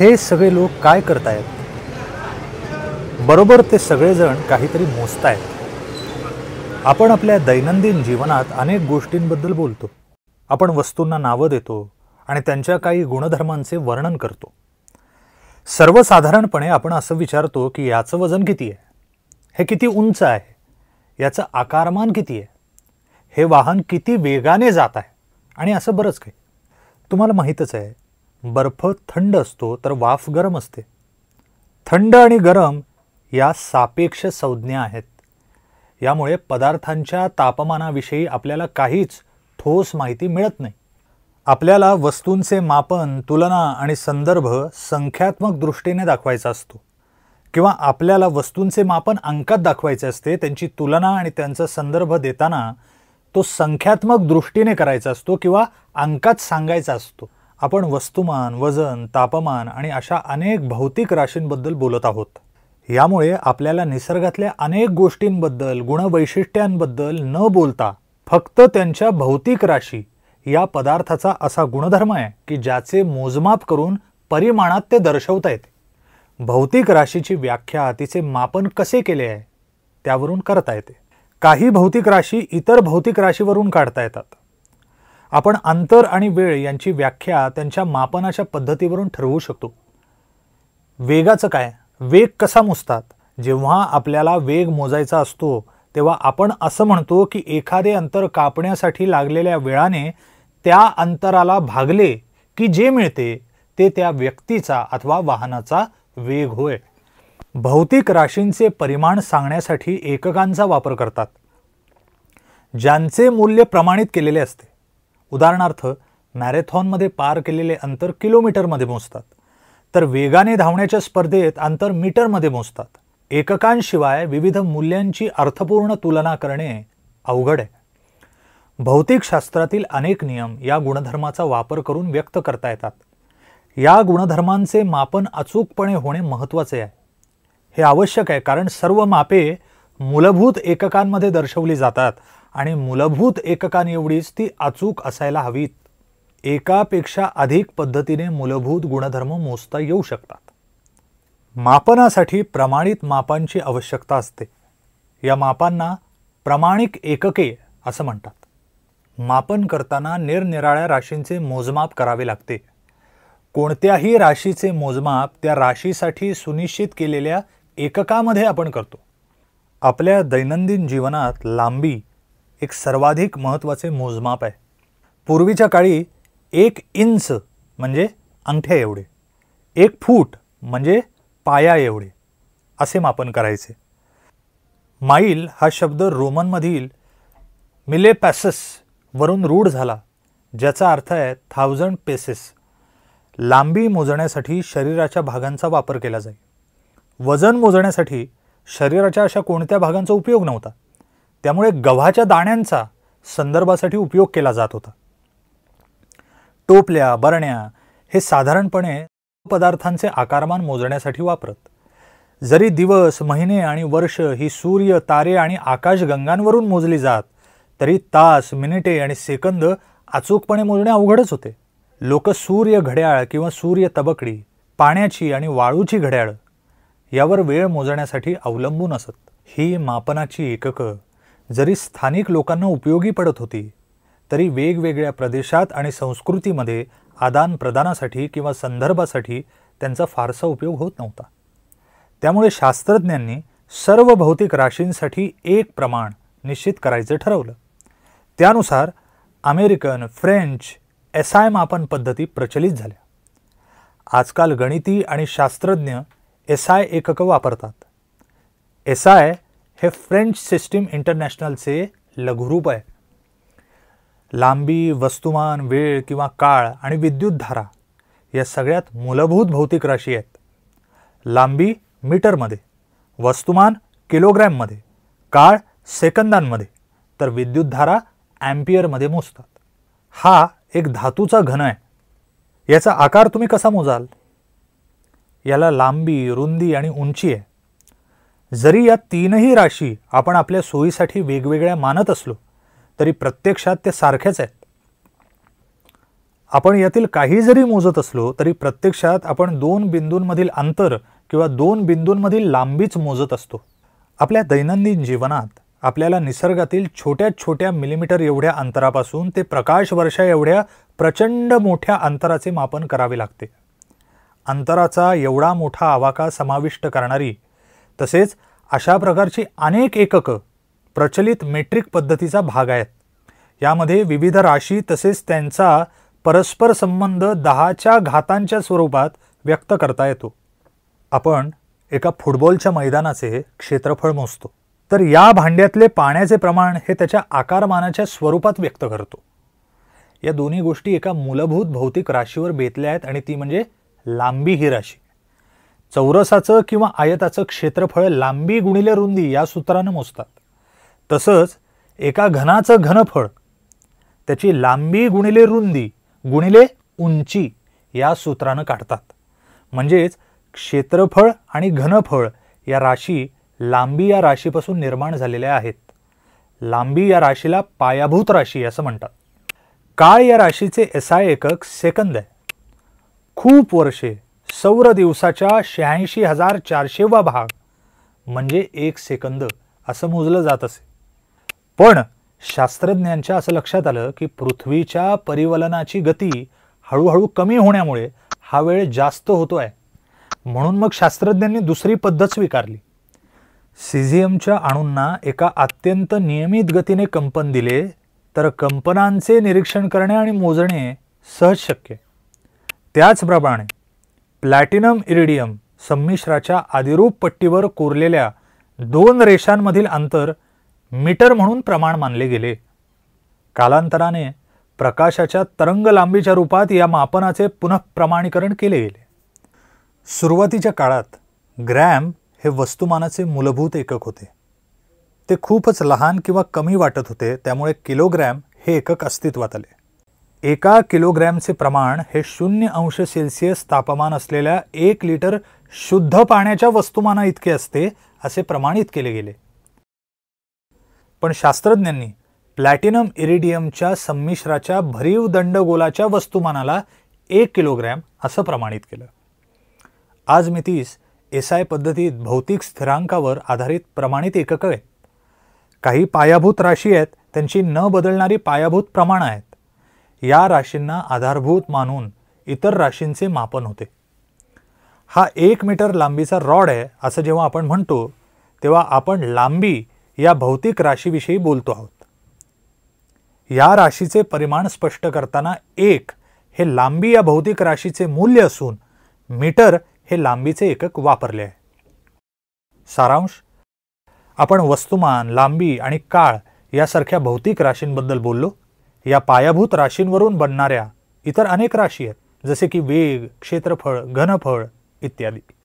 हे सगळे लोक काय करतायत बरोबर ते सगळेजण काहीतरी मोजतायत आपण आपल्या दैनंदिन जीवनात अनेक गोष्टींबद्दल बोलतो आपण वस्तूंना नावं देतो आणि त्यांच्या काही गुणधर्मांचे वर्णन करतो सर्वसाधारणपणे आपण असं विचारतो की याचं वजन किती आहे हे किती उंच आहे याचं आकारमान किती आहे हे वाहन किती वेगाने जात आहे आणि असं बरंच काही तुम्हाला माहीतच आहे बर्फ थंड असतो तर वाफ गरम असते थंड आणि गरम या सापेक्ष संज्ञा आहेत यामुळे पदार्थांच्या तापमानाविषयी आपल्याला काहीच ठोस माहिती मिळत नाही आपल्याला वस्तूंचे मापन तुलना आणि संदर्भ संख्यात्मक दृष्टीने दाखवायचा असतो किंवा आपल्याला वस्तूंचे मापन अंकात दाखवायचे असते त्यांची तुलना आणि त्यांचा संदर्भ देताना तो संख्यात्मक दृष्टीने करायचा असतो किंवा अंकात सांगायचा असतो आपण वस्तुमान वजन तापमान आणि अशा अनेक भौतिक राशींबद्दल बोलत आहोत यामुळे आपल्याला निसर्गातल्या अनेक गोष्टींबद्दल गुणवैशिष्ट्यांबद्दल न बोलता फक्त त्यांच्या भौतिक राशी या पदार्थाचा असा गुणधर्म आहे की ज्याचे मोजमाप करून परिमाणात ते दर्शवता येते भौतिक राशीची व्याख्या तिचे मापन कसे केले आहे त्यावरून करता येते काही भौतिक राशी इतर भौतिक राशीवरून काढता येतात आपण अंतर आणि वेळ यांची व्याख्या त्यांच्या मापनाच्या पद्धतीवरून ठरवू शकतो वेगाचं काय वेग कसा मोजतात जेव्हा आपल्याला वेग मोजायचा असतो तेव्हा आपण असं म्हणतो की एखादे अंतर कापण्यासाठी लागलेल्या वेळाने त्या अंतराला भागले की जे मिळते ते त्या व्यक्तीचा अथवा वाहनाचा वेग होय भौतिक राशींचे परिमाण सांगण्यासाठी एककांचा वापर करतात ज्यांचे मूल्य प्रमाणित केलेले असते उदाहरणार्थ मॅरेथॉनमध्ये पार केलेले अंतर किलोमीटरमध्ये मोजतात तर वेगाने धावण्याच्या स्पर्धेत अंतर मीटरमध्ये मोजतात एककांशिवाय विविध मूल्यांची अर्थपूर्ण तुलना करणे अवघड आहे भौतिकशास्त्रातील अनेक नियम या गुणधर्माचा वापर करून व्यक्त करता येतात या गुणधर्मांचे मापन अचूकपणे होणे महत्त्वाचे आहे हे आवश्यक आहे कारण सर्व मापे मूलभूत एककांमध्ये दर्शवली जातात आणि मूलभूत एककांएवढीच ती अचूक असायला हवीत एकापेक्षा अधिक पद्धतीने मूलभूत गुणधर्म मोजता येऊ शकतात मापनासाठी प्रमाणित मापांची आवश्यकता असते या मापांना प्रमाणिक एकके असं म्हणतात मापन करताना निरनिराळ्या राशींचे मोजमाप करावे लागते कोणत्याही राशीचे मोजमाप त्या राशीसाठी सुनिश्चित केलेल्या एककामध्ये आपण करतो आपल्या दैनंदिन जीवनात लांबी एक सर्वाधिक महत्त्वाचे मोजमाप आहे पूर्वीच्या काळी एक इंच म्हणजे अंगठ्या एवढे एक फूट म्हणजे पाया एवढे असे मापन करायचे माईल हा शब्द रोमनमधील मिले वरून रूढ झाला ज्याचा अर्थ आहे थाउजंड पेसेस लांबी मोजण्यासाठी शरीराच्या भागांचा वापर केला जाई वजन मोजण्यासाठी शरीराच्या अशा कोणत्या भागांचा उपयोग नव्हता त्यामुळे गव्हाच्या दाण्यांचा संदर्भासाठी उपयोग केला जात होता टोपल्या बरण्या हे साधारणपणे पदार्थांचे आकारमान मोजण्यासाठी वापरत जरी दिवस महिने आणि वर्ष ही सूर्य तारे आणि आकाशगंगांवरून मोजली जात तरी तास मिनिटे आणि सेकंद अचूकपणे मोजणे अवघडच होते लोक सूर्य घड्याळ किंवा सूर्य तबकडी पाण्याची आणि वाळूची घड्याळ यावर वेळ मोजण्यासाठी अवलंबून असत ही मापनाची एककं जरी स्थानिक लोकांना उपयोगी पडत होती तरी वेगवेगळ्या प्रदेशात आणि संस्कृतीमध्ये आदानप्रदानासाठी किंवा संदर्भासाठी त्यांचा फारसा उपयोग होत नव्हता त्यामुळे शास्त्रज्ञांनी सर्व भौतिक राशींसाठी एक प्रमाण निश्चित करायचं ठरवलं त्यानुसार अमेरिकन फ्रेंच आय मापन पद्धती प्रचलित झाल्या आजकाल गणिती आणि शास्त्रज्ञ एसआय एकक वापरतात एसआय हे फ्रेंच सिस्टीम इंटरनॅशनलचे लघुरूप आहे लांबी वस्तुमान वेळ किंवा काळ आणि विद्युत धारा या सगळ्यात मूलभूत भौतिक राशी आहेत लांबी मीटरमध्ये वस्तुमान किलोग्रॅममध्ये काळ सेकंदांमध्ये तर विद्युत धारा ॲम्पियरमध्ये मोजतात हा एक धातूचा घन आहे याचा आकार तुम्ही कसा मोजाल याला लांबी रुंदी आणि उंची आहे जरी या तीनही राशी आपण आपल्या सोयीसाठी वेगवेगळ्या मानत असलो तरी प्रत्यक्षात त्या सारख्याच आहेत आपण यातील काही जरी मोजत असलो तरी प्रत्यक्षात आपण दोन बिंदूंमधील अंतर किंवा दोन बिंदूंमधील लांबीच मोजत असतो आपल्या दैनंदिन जीवनात आपल्याला निसर्गातील छोट्या छोट्या मिलीमीटर एवढ्या अंतरापासून ते प्रकाश वर्षा एवढ्या प्रचंड मोठ्या अंतराचे मापन करावे लागते अंतराचा एवढा मोठा आवाका समाविष्ट करणारी तसेच अशा प्रकारची अनेक एककं प्रचलित मेट्रिक पद्धतीचा भाग आहेत यामध्ये विविध राशी तसेच त्यांचा परस्पर संबंध दहाच्या घातांच्या स्वरूपात व्यक्त करता येतो आपण एका फुटबॉलच्या मैदानाचे क्षेत्रफळ मोजतो तर या भांड्यातले पाण्याचे प्रमाण हे त्याच्या आकारमानाच्या स्वरूपात व्यक्त करतो या दोन्ही गोष्टी एका मूलभूत भौतिक राशीवर बेतल्या आहेत आणि ती म्हणजे लांबी ही राशी चौरसाचं किंवा आयताचं क्षेत्रफळ लांबी गुणिले रुंदी या सूत्रानं मोजतात तसंच एका घनाचं घनफळ त्याची लांबी गुणिले रुंदी गुणिले उंची या सूत्रानं काढतात म्हणजेच क्षेत्रफळ आणि घनफळ या राशी लांबी या राशीपासून निर्माण झालेल्या आहेत लांबी या राशीला पायाभूत राशी असं म्हणतात काळ या राशीचे एसआय एकक सेकंद आहे खूप वर्षे सौर दिवसाच्या शहाऐंशी हजार चारशेवा भाग म्हणजे एक सेकंद असं मोजलं जात असे पण शास्त्रज्ञांच्या असं लक्षात आलं की पृथ्वीच्या परिवलनाची गती हळूहळू कमी होण्यामुळे हा वेळ जास्त होतो आहे म्हणून मग शास्त्रज्ञांनी दुसरी पद्धत स्वीकारली सिझियमच्या अणूंना एका अत्यंत नियमित गतीने कंपन दिले तर कंपनांचे निरीक्षण करणे आणि मोजणे सहज शक्य त्याचप्रमाणे प्लॅटिनम इरिडियम संमिश्राच्या आदिरूप पट्टीवर कोरलेल्या दोन रेषांमधील अंतर मीटर म्हणून प्रमाण मानले गेले कालांतराने प्रकाशाच्या तरंग लांबीच्या रूपात या मापनाचे प्रमाणीकरण केले गेले सुरुवातीच्या काळात ग्रॅम हे वस्तुमानाचे मूलभूत एकक होते ते खूपच लहान किंवा कमी वाटत होते त्यामुळे किलोग्रॅम हे एकक अस्तित्वात आले एका किलोग्रॅमचे प्रमाण हे शून्य अंश सेल्सिअस तापमान असलेल्या एक लिटर शुद्ध पाण्याच्या वस्तुमाना इतके असते असे प्रमाणित केले गेले पण शास्त्रज्ञांनी प्लॅटिनम इरिडियमच्या संमिश्राच्या भरीव दंडगोलाच्या वस्तुमानाला एक किलोग्रॅम असं प्रमाणित केलं आज मी तीस एसआय पद्धतीत भौतिक स्थिरांकावर आधारित प्रमाणित एकक आहेत काही पायाभूत राशी आहेत त्यांची न बदलणारी पायाभूत प्रमाण आहेत या राशींना आधारभूत मानून इतर राशींचे मापन होते हा एक मीटर लांबीचा रॉड आहे असं जेव्हा आपण म्हणतो तेव्हा आपण लांबी या भौतिक राशीविषयी बोलतो आहोत या राशीचे परिमाण स्पष्ट करताना एक हे लांबी या भौतिक राशीचे मूल्य असून मीटर हे लांबीचे एकक वापरले आहे सारांश आपण वस्तुमान लांबी आणि काळ यासारख्या भौतिक राशींबद्दल बोललो या पायाभूत राशींवरून बनणाऱ्या इतर अनेक राशी आहेत जसे की वेग क्षेत्रफळ घनफळ इत्यादी